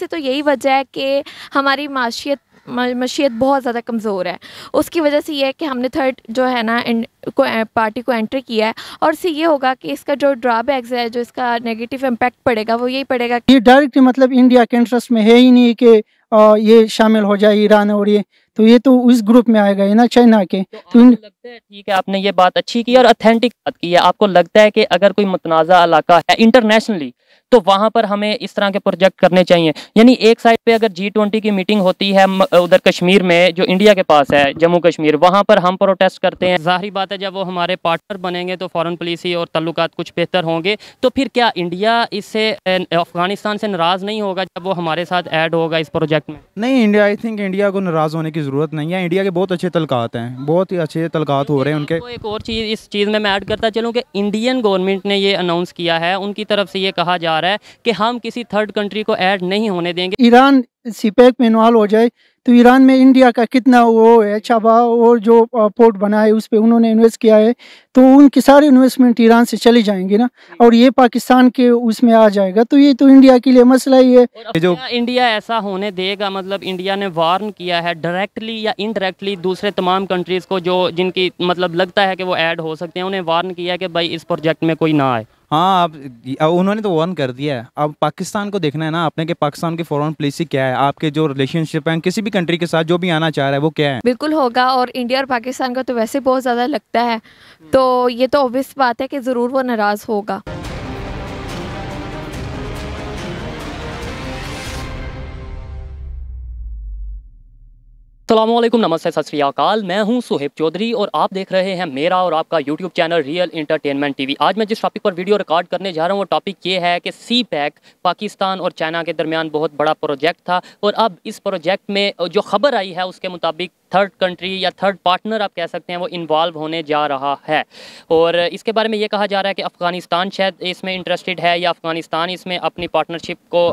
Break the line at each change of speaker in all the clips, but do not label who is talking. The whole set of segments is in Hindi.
से तो यही वजह है कि हमारी माशियत मशीत बहुत ज़्यादा कमज़ोर है उसकी वजह से ये है कि हमने थर्ड जो है ना को पार्टी को एंटर किया है और इससे ये होगा कि इसका जो ड्रॉबैक्स है जो इसका नेगेटिव इम्पेक्ट पड़ेगा वो यही पड़ेगा
ये डायरेक्ट मतलब इंडिया के इंटरेस्ट में है ही नहीं कि ये शामिल हो जाए ईरान और ये तो ये तो उस ग्रुप में आएगा ना चाइना के तो, तो इन... लगता
है ठीक है आपने ये बात अच्छी की और अथेंटिक बात की है आपको लगता है कि अगर कोई मतनाज़ा इलाका है इंटरनेशनली तो वहां पर हमें इस तरह के प्रोजेक्ट करने चाहिए यानी एक साइड पे अगर जी ट्वेंटी की मीटिंग होती है उधर कश्मीर में जो इंडिया के पास है जम्मू कश्मीर वहां पर हम प्रोटेस्ट करते हैं जाहरी बात है जब वो हमारे पार्टनर बनेंगे तो फॉरन पॉलिसी और तल्लुक कुछ बेहतर होंगे तो फिर क्या इंडिया इससे अफगानिस्तान से नाराज़ नहीं होगा जब वो हमारे साथ ऐड होगा इस प्रोजेक्ट में
नहीं इंडिया आई थिंक इंडिया को नाराज़ होने की ज़रूरत नहीं है इंडिया के बहुत अच्छे तलकात हैं बहुत ही अच्छे तलकात हो रहे हैं उनके तो
एक और चीज़ इस चीज़ में मैं ऐड करता चलूँ कि इंडियन गवर्नमेंट ने ये अनाउंस किया है उनकी तरफ से ये कहा जा आ रहा है कि हम किसी थर्ड कंट्री को ऐड नहीं होने
देंगे ईरान सीपैक में इन्वॉल्व हो जाए तो ईरान में इंडिया का कितना वो है चाबा और जो पोर्ट बना है उस पर उन्होंने इन्वेस्ट किया है तो उनकी सारे इन्वेस्टमेंट ईरान से चली जाएंगी ना हम्म। और ये पाकिस्तान के उसमें आ जाएगा तो ये तो इंडिया के लिए मसला ही है जो
इंडिया ऐसा होने देगा मतलब इंडिया ने वार्न किया है डायरेक्टली या इनडायरेक्टली दूसरे तमाम कंट्रीज़ को जो जिनकी मतलब लगता है कि वो ऐड हो सकते हैं उन्हें वार्न किया कि भाई इस प्रोजेक्ट में
कोई ना आए हाँ आप उन्होंने तो वन कर दिया है अब पाकिस्तान को देखना है ना आपने कि पाकिस्तान की फॉरेन पॉलिसी क्या है आपके जो रिलेशनशिप है किसी भी कंट्री के साथ जो भी आना चाह रहा है वो क्या है
बिल्कुल होगा और इंडिया और पाकिस्तान का तो वैसे बहुत ज़्यादा लगता है तो ये तो ऑब्वियस बात है कि ज़रूर वो नाराज़ होगा
सलामकुम नमस्ते सत श्रीकाल मैं हूं सुहेब चौधरी और आप देख रहे हैं मेरा और आपका YouTube channel real entertainment TV आज मैं जिस टॉपिक पर वीडियो रिकॉर्ड करने जा रहा हूं वो टॉपिक ये है कि सी पैक पाकिस्तान और चाइना के दरमियान बहुत बड़ा प्रोजेक्ट था और अब इस प्रोजेक्ट में जो खबर आई है उसके मुताबिक थर्ड कंट्री या थर्ड पार्टनर आप कह सकते हैं वो इन्वॉल्व होने जा रहा है और इसके बारे में ये कहा जा रहा है कि अफ़गानिस्तान शायद इसमें इंटरेस्टेड है या अफ़गानिस्तान इसमें अपनी पार्टनरशिप को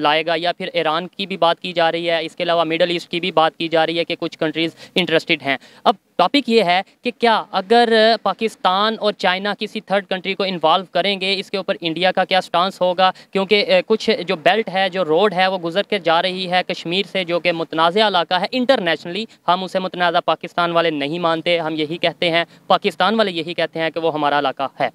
लाएगा या फिर ईरान की भी बात की जा रही है इसके अलावा मिडल ईस्ट की भी बात की जा रही है कि कुछ कंट्रीज़ इंटरेस्टेड हैं अब टॉपिक ये है कि क्या अगर पाकिस्तान और चाइना किसी थर्ड कंट्री को इन्वॉल्व करेंगे इसके ऊपर इंडिया का क्या स्टांस होगा क्योंकि कुछ जो बेल्ट है जो रोड है वो गुजर के जा रही है कश्मीर से जो कि मुतनाज़ इलाका है इंटरनेशनली हम उसे मुतनाज़ पाकिस्तान वाले नहीं मानते हम यही कहते हैं पाकिस्तान वाले यही कहते हैं कि वो हमारा इलाका है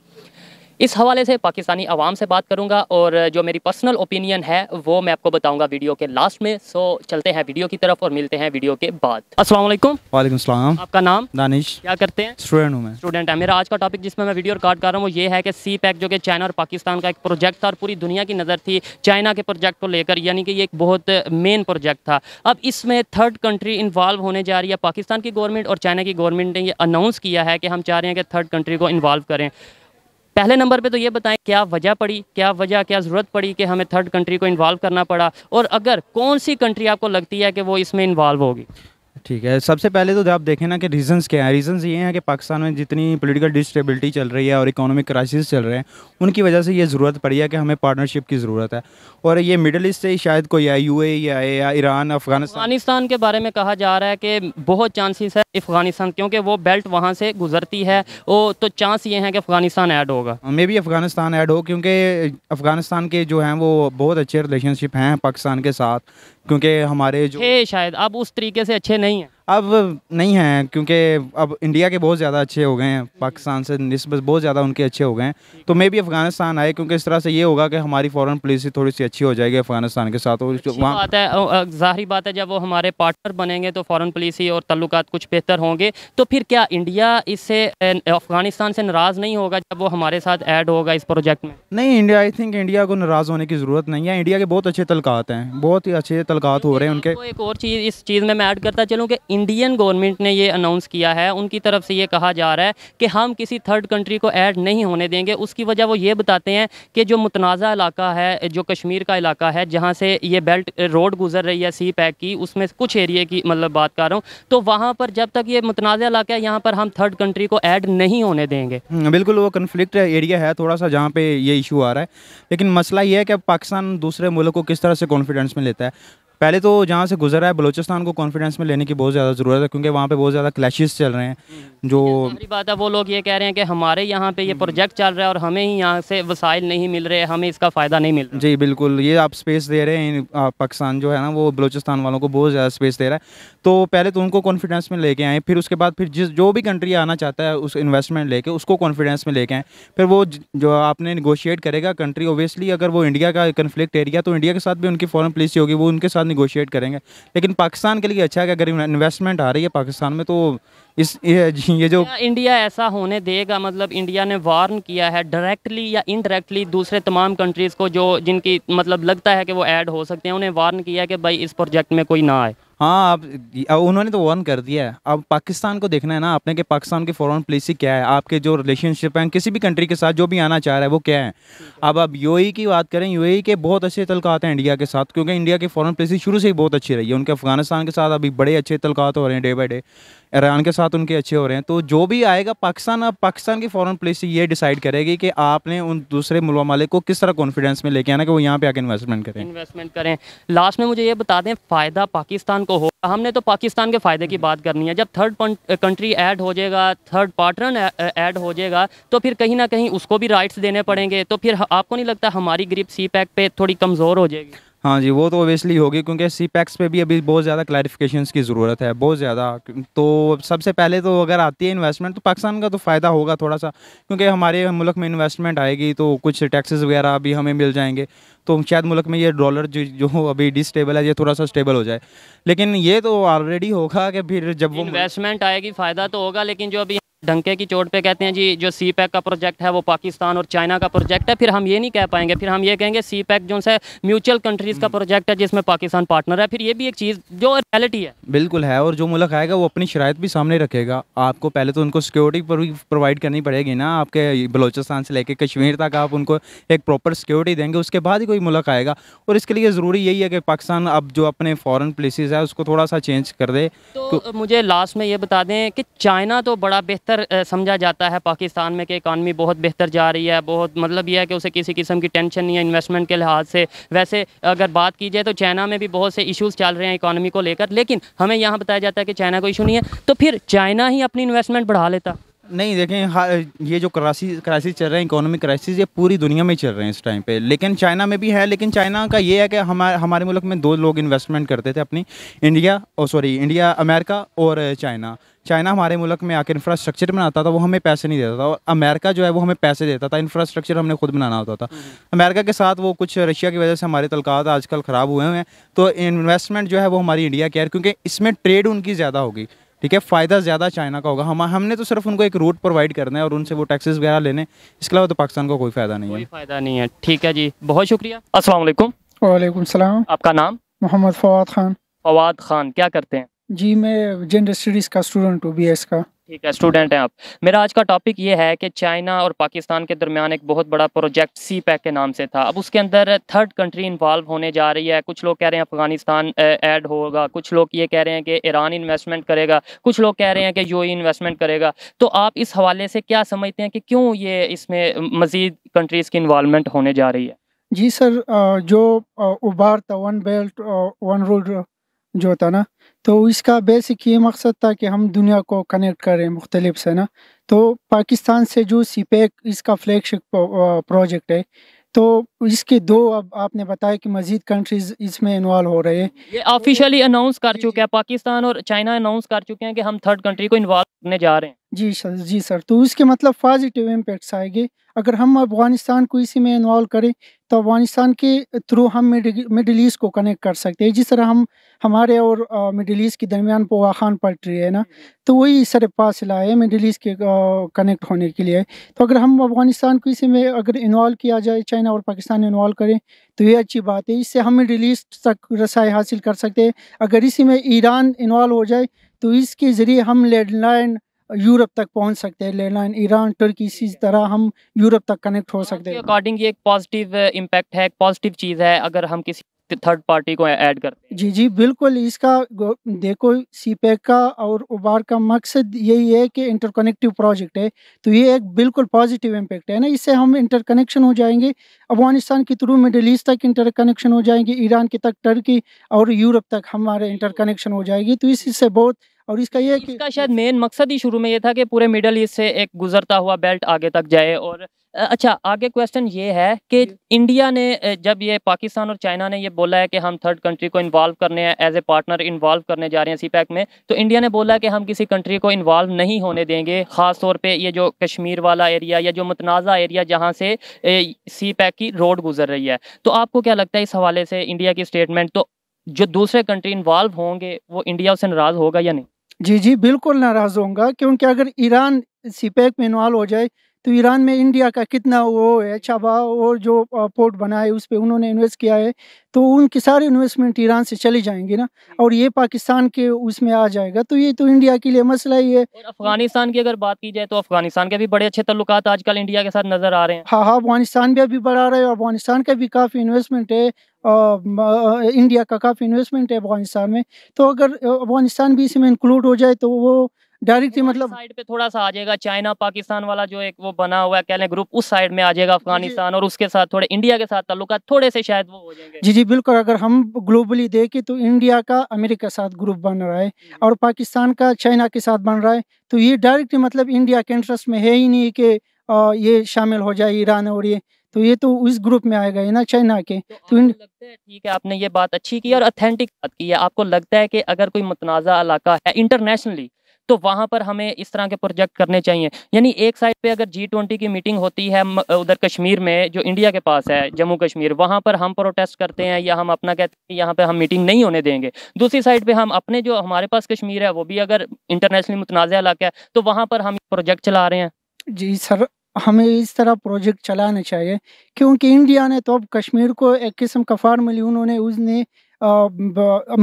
इस हवाले से पाकिस्तानी आवाम से बात करूँगा और जो मेरी पर्सनल ओपिनियन है वो मैं आपको बताऊँगा वीडियो के लास्ट में सो चलते हैं वीडियो की तरफ और मिलते हैं वीडियो के बाद
अस्सलाम वालेकुम वालेकुम आपका नाम दानिश
क्या करते हैं स्टूडेंट हूँ मैं स्टूडेंट है मेरा आज का टॉपिक जिसमें मैं वीडियो रिकॉर्ड कर रहा हूँ वो ये है कि सी पैक जो कि चाइना और पाकिस्तान का एक प्रोजेक्ट था और पूरी दुनिया की नज़र थी चाइना के प्रोजेक्ट को लेकर यानी कि ये एक बहुत मेन प्रोजेक्ट था अब इसमें थर्ड कंट्री इन्वॉल्व होने जा रही है पाकिस्तान की गवर्नमेंट और चाइना की गवर्नमेंट ने यह अनाउंस किया है कि हम चाह रहे हैं कि थर्ड कंट्री को इन्वॉल्व करें पहले नंबर पे तो ये बताएं क्या वजह पड़ी क्या वजह क्या ज़रूरत पड़ी कि हमें थर्ड कंट्री को इन्वॉल्व करना पड़ा और अगर कौन सी कंट्री आपको लगती है कि वो इसमें इन्वॉल्व होगी
ठीक है सबसे पहले तो आप देखें ना कि रीजंस क्या हैं रीजंस ये हैं कि पाकिस्तान में जितनी पॉलिटिकल डिस्टेबिलिटी चल रही है और इकोनॉमिक क्राइसिस चल रहे हैं उनकी वजह से ये ज़रूरत पड़ी है कि हमें पार्टनरशिप की ज़रूरत है और ये मिडल ईस्ट से शायद कोई आए यू आए या ईरान अफगानिस्तान
अफगानिस्तान के बारे में कहा जा रहा है कि बहुत चांसेस है अफगानिस्तान क्योंकि वो बेल्ट वहाँ से गुजरती है वो तो चांस ये है कि अफगानिस्तान ऐड होगा
हाँ, मे भी अफगानिस्तान ऐड हो क्योंकि अफगानिस्तान के जो हैं वो बहुत अच्छे रिलेशनशिप हैं पाकिस्तान के साथ क्योंकि हमारे जो
थे शायद अब उस तरीके से अच्छे नहीं है अब
नहीं है क्योंकि अब इंडिया के बहुत ज़्यादा अच्छे हो गए हैं पाकिस्तान से नस्बत बहुत ज़्यादा उनके अच्छे हो गए हैं तो मे भी अफगानिस्तान आए क्योंकि इस तरह से ये होगा कि हमारी फॉरेन पॉलिसी थोड़ी सी अच्छी हो जाएगी अफगानिस्तान के साथ और वहाँ बात
है ज़ाहरी बात है जब वो हमारे पार्टनर बनेंगे तो फॉरन पॉलिसी और तल्लुक कुछ बेहतर होंगे तो फिर क्या इंडिया इससे अफगानिस्तान से नाराज़ नहीं होगा जब वो हमारे साथ ऐड होगा इस प्रोजेक्ट में
नहीं इंडिया आई थिंक इंडिया को नाराज़ होने की ज़रूरत नहीं है इंडिया के बहुत अच्छे तलकात हैं बहुत ही अच्छे तलकात हो रहे हैं उनके
एक और चीज़ इस चीज़ में मैं ऐड करता चलूँ कि इंडियन गवर्नमेंट ने ये अनाउंस किया है उनकी तरफ से ये कहा जा रहा है कि हम किसी थर्ड कंट्री को ऐड नहीं होने देंगे उसकी वजह वो ये बताते हैं कि जो मुतनाज़ा इलाका है जो कश्मीर का इलाका है जहाँ से ये बेल्ट रोड गुजर रही है सी पैक की उसमें कुछ एरिए की मतलब बात कर रहा हूँ तो वहाँ पर जब तक ये मुतनाज़ा इलाका है यहाँ पर हम थर्ड कंट्री को ऐड नहीं होने देंगे
हम्म, बिल्कुल वो कन्फ्लिक्ट एरिया है थोड़ा सा जहाँ पे ये इशू आ रहा है लेकिन मसला ये है कि पाकिस्तान दूसरे मुल्क को किस तरह से कॉन्फिडेंस में लेता है पहले तो जहाँ से रहा है बलोचिस्तान को कॉन्फिडेंस में लेने की बहुत ज़्यादा ज़रूरत है क्योंकि वहाँ पे बहुत ज़्यादा क्लैशेस चल रहे हैं हम्म। जो
बात है वो लोग ये कह रहे हैं कि हमारे यहाँ पे ये प्रोजेक्ट हम्म। चल रहा है और हमें ही यहाँ से वसाइल नहीं मिल रहे हमें इसका फ़ायदा नहीं मिल
रहा जी बिल्कुल ये आप स्पेस दे रहे हैं पाकिस्तान जो है ना वो बलोचिस्तान वालों को बहुत ज़्यादा स्पेस दे रहा है तो पहले तो उनको कॉन्फिडेंस में लेके आएँ फिर उसके बाद फिर जिस जो भी कंट्री आना चाहता है उस इन्वेस्टमेंट लेके उसको कॉन्फिडेंस में लेके आएँ फिर वो जो आपने निगोशिएट करेगा कंट्री ओबियसली अगर वो इंडिया का कन्फ्लिक्ट एरिया तो इंडिया के साथ भी उनकी फॉरन पॉलिसी होगी वो उनके साथ निगोशिएट करेंगे लेकिन पाकिस्तान के लिए अच्छा है कि अगर इन्वेस्टमेंट आ रही है पाकिस्तान में तो इस ये, ये जो
इंडिया ऐसा होने देगा मतलब इंडिया ने वार्न किया है डायरेक्टली या इनडायरेक्टली दूसरे तमाम कंट्रीज़ को जो जिनकी मतलब लगता है कि वो ऐड हो सकते हैं उन्हें वार्न किया है कि भाई इस
प्रोजेक्ट में कोई ना आए हाँ आप उन्होंने तो वन कर दिया है अब पाकिस्तान को देखना है ना आपने कि पाकिस्तान की फॉरेन पॉलिसी क्या है आपके जो रिलेशनशिप हैं किसी भी कंट्री के साथ जो भी आना चाह रहा है वो क्या है अब आप यू e की बात करें यू e के बहुत अच्छे तलकात हैं इंडिया के साथ क्योंकि इंडिया की फ़ॉरन पॉलिसी शुरू से ही बहुत अच्छी रही है उनके अफगानिस्तान के साथ अभी बड़े अच्छे तलकात हो रहे हैं डे बाई डे ईरान के साथ उनके अच्छे हो रहे हैं तो जो भी आएगा पाकिस्तान अब पाकिस्तान की फॉरेन पॉलिसी ये डिसाइड करेगी कि आपने उन दूसरे मालिक को किस तरह कॉन्फिडेंस में लेके आना कि वो यहाँ पे आके इन्वेस्टमेंट करें
इन्वेस्टमेंट करें लास्ट में मुझे ये बता दें फ़ायदा पाकिस्तान को हो हमने तो पाकिस्तान के फ़ायदे की हम्म। बात करनी है जब थर्ड कंट्री ऐड हो जाएगा थर्ड पार्टनर ऐड हो जाएगा तो फिर कहीं ना कहीं उसको भी राइट्स देने पड़ेंगे तो फिर आपको नहीं लगता हमारी ग्रिप सी पैक पर थोड़ी कमज़ोर हो जाएगी
हाँ जी वो तो ओबियसली होगी क्योंकि सी पैक्स पर भी अभी बहुत ज़्यादा क्लैरिफिकेशन की ज़रूरत है बहुत ज़्यादा तो सबसे पहले तो अगर आती है इन्वेस्टमेंट तो पाकिस्तान का तो फ़ायदा होगा थोड़ा सा क्योंकि हमारे मुल्क में इन्वेस्टमेंट आएगी तो कुछ टैक्सेस वगैरह भी हमें मिल जाएंगे तो शायद मुल्क में ये डॉलर जो जो अभी डिस्टेबल है ये थोड़ा सा स्टेबल हो जाए लेकिन ये तो ऑलरेडी होगा कि फिर जब वो
इन्वेस्टमेंट आएगी फ़ायदा तो होगा लेकिन जो अभी ढंके की चोट पे कहते हैं जी जो सी पैक का प्रोजेक्ट है वो पाकिस्तान और चाइना का प्रोजेक्ट है फिर हम ये नहीं कह पाएंगे फिर हम ये कहेंगे सी पैक जो है म्यूचुअल कंट्रीज़ का प्रोजेक्ट हम्म। है जिसमें पाकिस्तान पार्टनर है फिर ये भी एक चीज़ जो रियलिटी है
बिल्कुल है और जो मुल्क आएगा वो अपनी शराय भी सामने रखेगा आपको पहले तो उनको सिक्योरिटी प्रोवाइड करनी पड़ेगी ना आपके बलोचिस्तान से लेकर कश्मीर तक आप उनको एक प्रॉपर सिक्योरिटी देंगे उसके बाद ही कोई मुल्क आएगा और इसके लिए ज़रूरी यही है कि पाकिस्तान अब जो अपने फ़ॉरन प्लेसेस है उसको थोड़ा सा चेंज कर दे तो
मुझे लास्ट में ये बता दें कि चाइना तो बड़ा बेहतर बेहतर समझा जाता है पाकिस्तान में कि इकानमी बहुत बेहतर जा रही है बहुत मतलब यह है कि उसे किसी किस्म की टेंशन नहीं है इन्वेस्टमेंट के लिहाज से वैसे अगर बात की जाए तो चाइना में भी बहुत से इशूज़ चल रहे हैं इकानमी को लेकर लेकिन हमें यहाँ बताया जाता है कि चाइना को इशू नहीं है तो फिर चाइना ही अपनी इन्वेस्टमेंट बढ़ा लेता
नहीं देखें ये जो क्राइसिस क्राइसिस चल रहे हैं इकोनॉमिक क्राइसिस ये पूरी दुनिया में चल रहे हैं इस टाइम पे लेकिन चाइना में भी है लेकिन चाइना का ये है कि हमारे हमारे मुल्क में दो लोग इन्वेस्टमेंट करते थे अपनी इंडिया और सॉरी इंडिया अमेरिका और चाइना चाइना हमारे मुल्क में आकर इंफ्रास्ट्रक्चर बनाता था वो हमें पैसे नहीं देता था और अमेरिका जो है वो हमें पैसे देता था इंफ्रास्ट्रक्चर हमने खुद बनाना होता था हम्म। अमेरिका के साथ वो कुछ रशिया की वजह से हमारे तलकात आजकल ख़राब हुए हैं तो इन्वेस्टमेंट जो है वो हमारी इंडिया की है क्योंकि इसमें ट्रेड उनकी ज़्यादा होगी ठीक है फ़ायदा ज़्यादा चाइना का होगा हम हमने तो सिर्फ उनको एक रूट प्रोवाइड करना है और उनसे वो टैक्सेस वगैरह लेने इसके अलावा तो पाकिस्तान को कोई
फ़ायदा नहीं है कोई फ़ायदा नहीं है ठीक है जी बहुत शुक्रिया असल
वालेकुम सलाम आपका नाम मोहम्मद फवाद खान
फवाद खान क्या करते हैं
जी मैं जेंडर स्टडीज का स्टूडेंट हूँ बी का
ठीक है स्टूडेंट हैं आप मेरा आज का टॉपिक ये है कि चाइना और पाकिस्तान के दरमियान एक बहुत बड़ा प्रोजेक्ट सी पैक के नाम से था अब उसके अंदर थर्ड कंट्री इन्वॉल्व होने जा रही है कुछ लोग कह रहे हैं अफगानिस्तान ऐड होगा कुछ लोग ये कह रहे हैं कि ईरान इन्वेस्टमेंट करेगा कुछ लोग कह रहे हैं कि यू इन्वेस्टमेंट e करेगा तो आप इस हवाले से क्या समझते हैं कि क्यों ये इसमें मज़ीद
कंट्रीज़ की इन्वॉलमेंट होने जा रही है जी सर जो उबार था वन बेल्ट वन रोड जो था ना तो इसका बेसिक ये मकसद था कि हम दुनिया को कनेक्ट करें मुख्तलिफ से ना तो पाकिस्तान से जो सीपेक इसका फ्लैगशिप प्रोजेक्ट है तो इसके दो अब आपने बताया कि मजीद कंट्रीज इसमें इन्वॉल्व हो रहे हैं
ये ऑफिशियली अनाउंस कर चुके हैं पाकिस्तान और चाइना अनाउंस कर चुके हैं कि हम थर्ड कंट्री को इन्वॉल्व
करने जा रहे हैं जी सर जी सर तो इसके मतलब पॉजिटिव इम्पैक्ट्स आएंगे अगर हम अफगानिस्तान को इसी में इन्वॉल्व करें तो अफगानिस्तान के थ्रू हम मिडिल ईस्ट को कनेक्ट कर सकते हैं जिस तरह हम हमारे और मिडिल ईस्ट के दरमियान पोवा खान पटरी है ना तो वही सर फासला है मिडिल ईस्ट के कनेक्ट होने के लिए तो अगर हम अफगानिस्तान को इसी में अगर इन्वॉल्व किया जाए चाइना और पाकिस्तान इन्वॉल्व करें तो ये अच्छी बात है इससे हम मिडिल ईस्ट तक रसाई हासिल कर सकते हैं अगर इसी में ईरान इन्वॉल्व हो जाए तो इसके ज़रिए हम लैंडलाइन यूरोप तक पहुंच सकते हैं लेलाइन ईरान टर्की इसी तरह हम यूरोप तक कनेक्ट हो हाँ, सकते हैं
अकॉर्डिंग ये एक पॉजिटिव इम्पैक्ट uh, है एक पॉजिटिव चीज़ है अगर हम किसी थर्ड पार्टी को ऐड
करते हैं जी जी बिल्कुल इसका देखो सी e का और उबार का मकसद यही है कि इंटरकनेक्टिव प्रोजेक्ट है तो ये एक बिल्कुल पॉजिटिव इम्पैक्ट है ना इससे हम इंटरकनेक्शन हो जाएंगे अफगानिस्तान के थ्रू मिडल ईस्ट तक इंटरकनेक्शन हो जाएंगे ईरान के तक टर्की और यूरोप तक हमारे इंटरकनेक्शन हो जाएगी तो इससे बहुत और इसका ये कि इसका शायद मेन
मकसद ही शुरू में ये था कि पूरे मिडल ईस्ट से एक गुजरता हुआ बेल्ट आगे तक जाए और अच्छा आगे क्वेश्चन ये है कि इंडिया ने जब ये पाकिस्तान और चाइना ने ये बोला है कि हम थर्ड कंट्री को इन्वॉल्व करने हैं एज ए पार्टनर इन्वॉल्व करने जा रहे हैं सी पैक में तो इंडिया ने बोला है कि हम किसी कंट्री को इन्वॉल्व नहीं होने देंगे ख़ास तौर पर ये जो कश्मीर वाला एरिया या जो मतनाज़ा एरिया जहाँ से सी पैक की रोड गुजर रही है तो आपको क्या लगता है इस हवाले से इंडिया की स्टेटमेंट तो जो दूसरे कंट्री इन्वॉल्व होंगे वो इंडिया उससे नाराज़ होगा या नहीं
जी जी बिल्कुल नाराज होऊंगा क्योंकि अगर ईरान सीपैक में इन्वॉल्व हो जाए तो ईरान में इंडिया का कितना वो है छबा और जो पोर्ट बना है उस पर उन्होंने इन्वेस्ट किया है तो उनकी सारी इन्वेस्टमेंट ईरान से चली जाएंगी ना हम्म। और ये पाकिस्तान के उसमें आ जाएगा तो ये तो इंडिया के लिए मसला ही है
अफगानिस्तान की अगर बात की जाए तो अफगानिस्तान के भी बड़े अच्छे तल्लु आजकल इंडिया के साथ नजर आ रहे हैं
हाँ हाँ अफगानिस्तान भी अभी बढ़ा रहे हैं अफगानिस्तान का भी काफ़ी इन्वेस्टमेंट है इंडिया का काफ़ी इन्वेस्टमेंट है अफगानिस्तान में तो अगर अफगानिस्तान भी इसमें इंक्लूड हो जाए तो वो डायरेक्टली मतलब साइड
पे थोड़ा सा आ जाएगा चाइना पाकिस्तान वाला जो एक वो बना हुआ कह लें ग्रुप उस साइड में आ जाएगा अफगानिस्तान और उसके साथ थोड़े इंडिया के साथ ताल्लुक थोड़े से शायद वो हो
जाएंगे जी जी बिल्कुल अगर हम ग्लोबली देखें तो इंडिया का अमेरिका के साथ ग्रुप बन रहा है हम्म। और पाकिस्तान का चाइना के साथ बन रहा है तो ये डायरेक्टली मतलब इंडिया के इंटरेस्ट में है ही नहीं कि ये शामिल हो जाए ईरान और ये तो ये तो उस ग्रुप में आएगा ना चाइना के तो, तो इन...
ठीक है आपने ये बात अच्छी की और अथेंटिक बात की है आपको लगता है कि अगर कोई मुतनाज़ा इलाका है इंटरनेशनली तो वहाँ पर हमें इस तरह के प्रोजेक्ट करने चाहिए यानी एक साइड पे अगर जी ट्वेंटी की मीटिंग होती है उधर कश्मीर में जो इंडिया के पास है जम्मू कश्मीर वहाँ पर हम प्रोटेस्ट करते हैं या हम अपना कहते हैं यहाँ पर हम मीटिंग नहीं होने देंगे दूसरी साइड पर हम अपने जो हमारे पास कश्मीर है वो भी अगर इंटरनेशनली मुतनाज़ इलाका है तो वहाँ पर हम प्रोजेक्ट चला रहे हैं
जी सर हमें इस तरह प्रोजेक्ट चलाना चाहिए क्योंकि इंडिया ने तो अब कश्मीर को एक किस्म का फार्मली उन्होंने उसने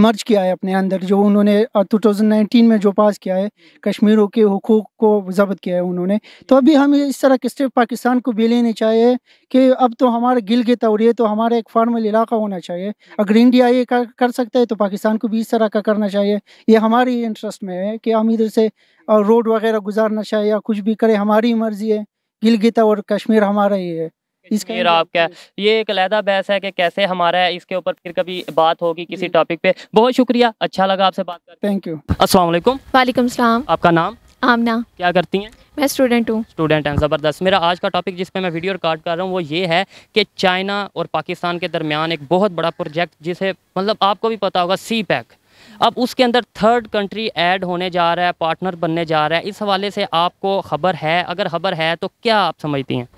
मर्ज किया है अपने अंदर जो उन्होंने 2019 में जो पास किया है कश्मीरों के हकूक़ को जब्त किया है उन्होंने तो अभी हमें इस तरह के स्टेप पाकिस्तान को भी लेने चाहिए कि अब तो हमारे गिल के तौरिए तो हमारा एक फार्मल इलाका होना चाहिए अगर इंडिया ये कर, कर सकता है तो पाकिस्तान को भी इस तरह का करना चाहिए ये हमारी इंटरेस्ट में है कि हम इधर से रोड वगैरह गुजारना चाहिए या कुछ भी करें हमारी मर्ज़ी है गिलगिता और कश्मीर हमारा ही है
इसका आपका ये एक अलहदा बहस है कि कैसे हमारा है इसके ऊपर फिर कभी बात होगी किसी टॉपिक पे बहुत शुक्रिया अच्छा लगा आपसे बात कर थैंक यू अस्सलाम वालेकुम
वालेकुम सलाम आपका नाम आमना क्या करती हैं मैं स्टूडेंट हूँ
स्टूडेंट हैं ज़बरदस्त मेरा आज का टॉपिक जिस पे मैं वीडियो रिकॉर्ड कर रहा हूँ वो ये है कि चाइना और पाकिस्तान के दरमियान एक बहुत बड़ा प्रोजेक्ट जिसे मतलब आपको भी पता होगा सी पैक अब उसके अंदर थर्ड कंट्री ऐड होने जा रहा है पार्टनर बनने जा रहा है इस हवाले से आपको खबर है अगर खबर है तो क्या आप समझती हैं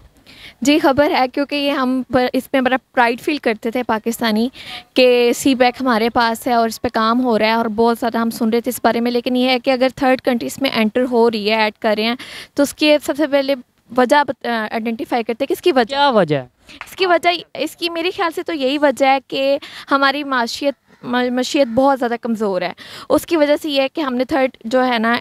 जी खबर है क्योंकि ये हम इस पर बड़ा प्राइड फील करते थे पाकिस्तानी के सी बैक हमारे पास है और इस पर काम हो रहा है और बहुत ज़्यादा हम सुन रहे थे इस बारे में लेकिन ये है कि अगर थर्ड कंट्री इसमें एंटर हो रही है ऐड कर रहे हैं तो उसकी सबसे पहले वजह आइडेंटिफाई करते हैं किसकी वजह वजह इसकी वजह इसकी मेरे ख्याल से तो यही वजह है कि हमारी माशियत मशीयत बहुत ज़्यादा कमज़ोर है उसकी वजह से यह है कि हमने थर्ड जो है ना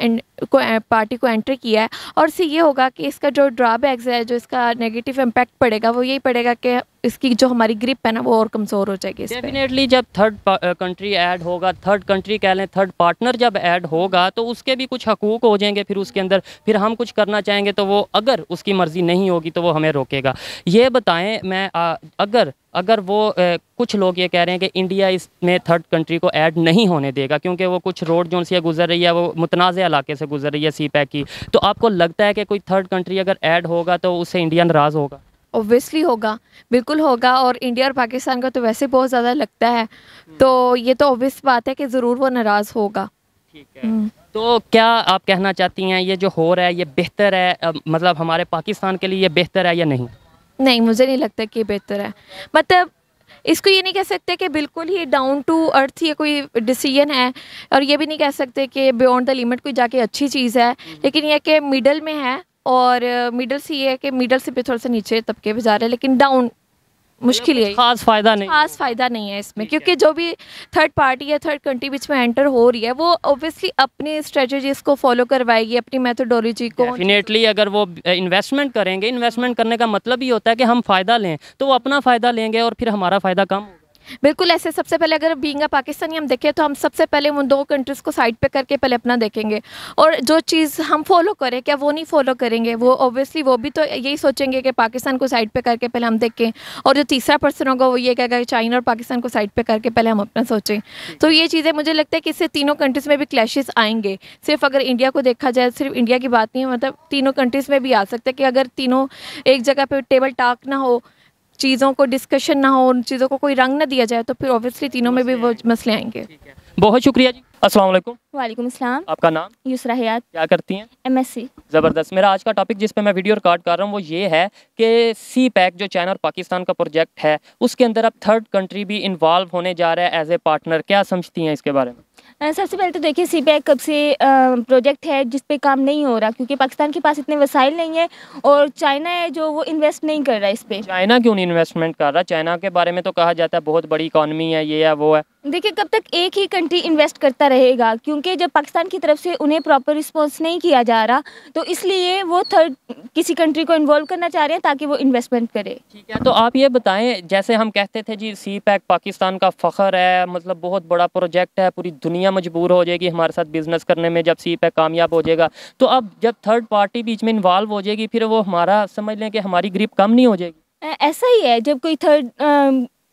को पार्टी को एंटर किया है और इससे ये होगा कि इसका जो ड्रॉबैक्स है जो इसका नेगेटिव इम्पैक्ट पड़ेगा वो यही पड़ेगा कि इसकी जो हमारी ग्रिप है ना वो और कमज़ोर हो जाएगी डेफिनेटली
जब थर्ड कंट्री ऐड होगा थर्ड कंट्री कह लें थर्ड पार्टनर जब ऐड होगा तो उसके भी कुछ हकूक हो जाएंगे फिर उसके अंदर फिर हम कुछ करना चाहेंगे तो वो अगर उसकी मर्ज़ी नहीं होगी तो वो हमें रोकेगा ये बताएं मैं आ, अगर अगर वो ए, कुछ लोग ये कह रहे हैं कि इंडिया इसमें थर्ड कंट्री को ऐड नहीं होने देगा क्योंकि वो कुछ रोड जो से गुजर रही है वो मुतनाज़ इलाके से गुजर रही है सी पैक e की तो आपको लगता है कि कोई थर्ड कंट्री अगर ऐड होगा तो उससे इंडिया नाराज होगा
ओबियसली होगा बिल्कुल होगा और इंडिया और पाकिस्तान का तो वैसे बहुत ज़्यादा लगता है हम्म। तो ये तो ओबियस बात है कि ज़रूर वो नाराज़ होगा हम्म।
तो क्या आप कहना चाहती हैं ये जो हो रहा है ये बेहतर है मतलब हमारे पाकिस्तान के लिए ये बेहतर है या नहीं
नहीं मुझे नहीं लगता कि बेहतर है मतलब इसको ये नहीं कह सकते कि बिल्कुल ही डाउन टू अर्थ ये कोई डिसीजन है और ये भी नहीं कह सकते कि बियॉन्ड द लिमिट कोई जाके अच्छी चीज़ है हम्म। लेकिन यह कि मिडल में है और मिडल से ये है कि मिडल से भी थोड़ा सा नीचे तबके भी जा रहे हैं लेकिन डाउन मतलब मुश्किल है खास फायदा नहीं खास फायदा नहीं है इसमें क्योंकि जो भी थर्ड पार्टी या थर्ड कंट्री बीच में एंटर हो रही है वो ऑब्वियसली अपनी स्ट्रेटजीज को फॉलो करवाएगी अपनी मेथोडोलॉजी को
डेफिनेटली अगर वो इन्वेस्टमेंट करेंगे इन्वेस्टमेंट करने का मतलब ये होता है कि हम फ़ायदा लें तो वो अपना फ़ायदा लेंगे और फिर हमारा फ़ायदा कम होगा
बिल्कुल ऐसे सबसे पहले अगर बींग पाकिस्तानी हम देखें तो हम सबसे पहले उन दो कंट्रीज़ को साइड पे करके पहले अपना देखेंगे और जो चीज़ हम फॉलो करें क्या वो नहीं फॉलो करेंगे वो ऑब्वियसली वो भी तो यही सोचेंगे कि पाकिस्तान को साइड पे करके पहले हम देखें और जो तीसरा पर्सन होगा वो ये कहेगा चाइना और पाकिस्तान को साइड पर करके पहले हम अपना सोचें तो ये चीज़ें मुझे लगता है कि इससे तीनों कंट्रीज़ में भी क्लैशेज़ आएंगे सिर्फ अगर इंडिया को देखा जाए सिर्फ इंडिया की बात नहीं है मतलब तीनों कंट्रीज़ में भी आ सकता है कि अगर तीनों एक जगह पर टेबल टाक ना हो चीज़ों को डिस्कशन ना हो उन चीज़ों को कोई रंग ना दिया जाए तो फिर ऑब्वियसली तीनों में भी वो मसले आएंगे
बहुत शुक्रिया जी अस्सलाम वालेकुम
वालेकुम अस्सलाम
आपका नाम यूसरा हयात क्या करती हैं एमएससी ज़बरदस्त मेरा आज का टॉपिक जिस पे मैं वीडियो रिकॉर्ड कर रहा हूँ वो ये है कि सी पैक जो चाइना और पाकिस्तान का प्रोजेक्ट है उसके अंदर अब थर्ड कंट्री भी इन्वॉल्व होने जा रहा है एज ए पार्टनर क्या समझती हैं इसके बारे में
सबसे पहले तो देखिए सी पी कब से प्रोजेक्ट है जिस पे काम नहीं हो रहा क्योंकि पाकिस्तान के पास इतने वसाइल नहीं है और चाइना है जो वो इन्वेस्ट नहीं कर रहा है इस पर चाइना
क्यों नहीं इन्वेस्टमेंट कर रहा चाइना के बारे में तो कहा जाता है बहुत बड़ी इकानमी है ये है वो है
देखिए कब तक एक ही कंट्री इन्वेस्ट करता रहेगा क्योंकि जब पाकिस्तान की तरफ से उन्हें प्रॉपर रिस्पॉन्स नहीं किया जा रहा तो इसलिए वो थर्ड किसी कंट्री को इन्वॉल्व करना चाह रहे हैं ताकि वो इन्वेस्टमेंट करे ठीक
है तो आप ये बताएं जैसे हम कहते थे जी सी पैक पाकिस्तान का फ़खर है मतलब बहुत बड़ा प्रोजेक्ट है पूरी दुनिया मजबूर हो जाएगी हमारे साथ बिज़नेस करने में जब सी पैक कामयाब हो जाएगा तो अब जब थर्ड पार्टी बीच में इन्वॉल्व हो जाएगी फिर वो हमारा समझ लें कि हमारी ग्रिप कम नहीं हो जाएगी
ऐसा ही है जब कोई थर्ड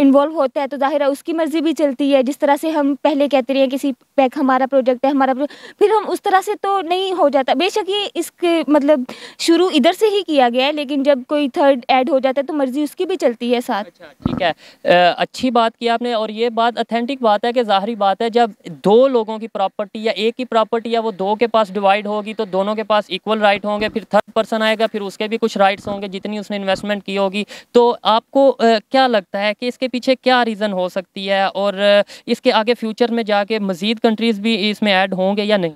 इन्वॉल्व होता है तो जाहिर है उसकी मर्ज़ी भी चलती है जिस तरह से हम पहले कहते रहे हैं किसी पैक हमारा प्रोजेक्ट है हमारा प्रोजेक्ट फिर हम उस तरह से तो नहीं हो जाता बेशक ये इसके मतलब शुरू इधर से ही किया गया है लेकिन जब कोई थर्ड ऐड हो जाता है तो मर्ज़ी उसकी भी चलती है साथ अच्छा
ठीक है आ, अच्छी बात की आपने और ये बात अथेंटिक बात है कि ज़ाहरी बात है जब दो लोगों की प्रॉपर्टी या एक की प्रॉपर्टी या वो दो के पास डिवाइड होगी तो दोनों के पास इक्वल राइट होंगे फिर थर्ड पर्सन आएगा फिर उसके भी कुछ राइट्स होंगे जितनी उसने इन्वेस्टमेंट की होगी तो आपको क्या लगता है कि इसके इसके पीछे क्या रीज़न हो सकती है और इसके आगे फ्यूचर में जाके मज़ीद कंट्रीज़ भी इसमें ऐड होंगे या नहीं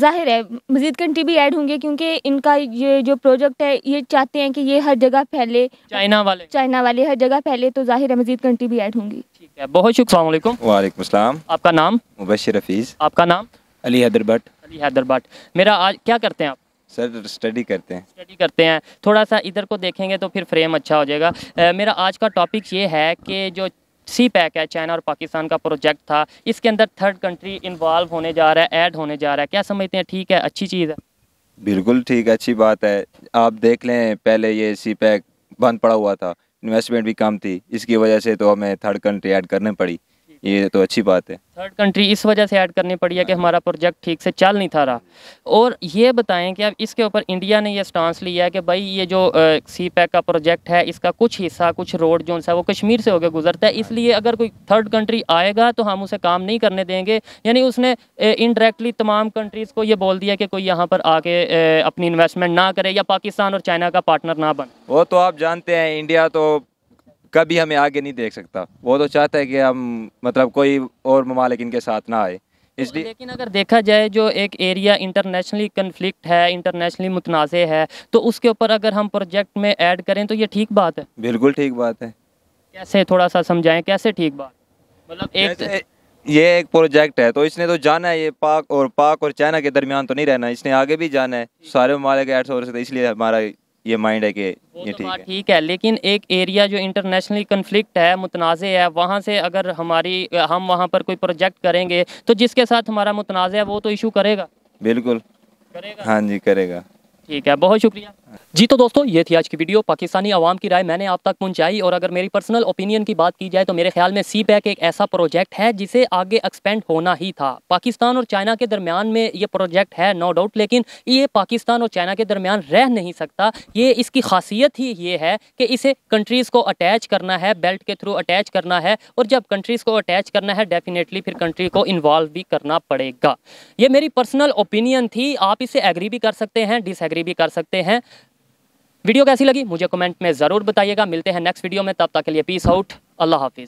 ज़ाहिर है मज़ीद कंट्री भी ऐड होंगे क्योंकि इनका ये जो प्रोजेक्ट है ये चाहते हैं कि ये हर जगह फैले चाइना वाले चाइना वाले हर जगह फैले तो ज़ाहिर है मज़ीद कंट्री भी ऐड होंगी ठीक
है बहुत शुक्रिया वालेकुम आपका नाम मुबशर हफीज़ आपका नाम अली हैदर भट्ट अली हैदर भट्ट मेरा आज क्या करते हैं आप सर स्टडी करते हैं स्टडी करते हैं थोड़ा सा इधर को देखेंगे तो फिर फ्रेम अच्छा हो जाएगा आ, मेरा आज का टॉपिक ये है कि जो सी पैक है चाइना और पाकिस्तान का प्रोजेक्ट था इसके अंदर थर्ड कंट्री इन्वॉल्व होने जा रहा है ऐड होने जा रहा है क्या समझते हैं ठीक है अच्छी चीज़ है
बिल्कुल ठीक अच्छी बात है आप देख लें पहले ये सी पैक बंद पड़ा हुआ था इन्वेस्टमेंट भी कम थी इसकी वजह से तो हमें थर्ड कंट्री ऐड करने पड़ी ये तो अच्छी बात है
थर्ड कंट्री इस वजह से ऐड करनी पड़ी है कि हाँ। हमारा प्रोजेक्ट ठीक से चल नहीं था रहा और ये बताएं कि अब इसके ऊपर इंडिया ने ये स्टांस लिया है कि भाई ये जो सी पैक का प्रोजेक्ट है इसका कुछ हिस्सा कुछ रोड जो है वो कश्मीर से होकर गुजरता है हाँ। इसलिए अगर कोई थर्ड कंट्री आएगा तो हम उसे काम नहीं करने देंगे यानी उसने इनडायरेक्टली तमाम कंट्रीज़ को ये बोल दिया कि कोई यहाँ पर आके अपनी इन्वेस्टमेंट ना करे या पाकिस्तान और चाइना का पार्टनर ना बने
वो तो आप जानते हैं इंडिया तो कभी हमें आगे नहीं देख सकता वो तो चाहता है कि हम मतलब कोई और ममालिक इनके साथ ना आए इसलिए लेकिन
अगर देखा जाए जो एक एरिया इंटरनेशनली कन्फ्लिक्ट है इंटरनेशनली मुतनाज़ है तो उसके ऊपर अगर हम प्रोजेक्ट में ऐड करें तो ये ठीक बात है
बिल्कुल ठीक बात है
कैसे थोड़ा सा समझाएं कैसे ठीक बात
मतलब एक
ये एक प्रोजेक्ट है तो इसने तो जाना है ये पाक और पाक और चाइना के दरमियान तो नहीं रहना इसने आगे भी जाना है सारे ममालिक हो सकते इसलिए हमारा ये माइंड है कि ये तो ठीक है
ठीक है लेकिन एक एरिया जो इंटरनेशनली कन्फ्लिक्ट है मुतनाज़ है वहाँ से अगर हमारी हम वहाँ पर कोई प्रोजेक्ट करेंगे तो जिसके साथ हमारा मुतनाज़ है वो तो इशू करेगा बिल्कुल करेगा हाँ जी करेगा ठीक है बहुत शुक्रिया जी तो दोस्तों ये थी आज की वीडियो पाकिस्तानी आवाम की राय मैंने आप तक पहुंचाई और अगर मेरी पर्सनल ओपिनियन की बात की जाए तो मेरे ख्याल में सी पैक एक ऐसा प्रोजेक्ट है जिसे आगे एक्सपेंड होना ही था पाकिस्तान और चाइना के दरमियान में ये प्रोजेक्ट है नो डाउट लेकिन ये पाकिस्तान और चाइना के दरमियान रह नहीं सकता ये इसकी खासियत ही ये है कि इसे कंट्रीज़ को अटैच करना है बेल्ट के थ्रू अटैच करना है और जब कंट्रीज़ को अटैच करना है डेफिनेटली फिर कंट्री को इन्वॉल्व भी करना पड़ेगा ये मेरी पर्सनल ओपिनियन थी आप इसे एग्री भी कर सकते हैं डिसएग्री भी कर सकते हैं वीडियो कैसी लगी मुझे कमेंट में ज़रूर बताइएगा मिलते हैं नेक्स्ट वीडियो में तब तक के लिए पीस आउट अल्लाह हाफिज़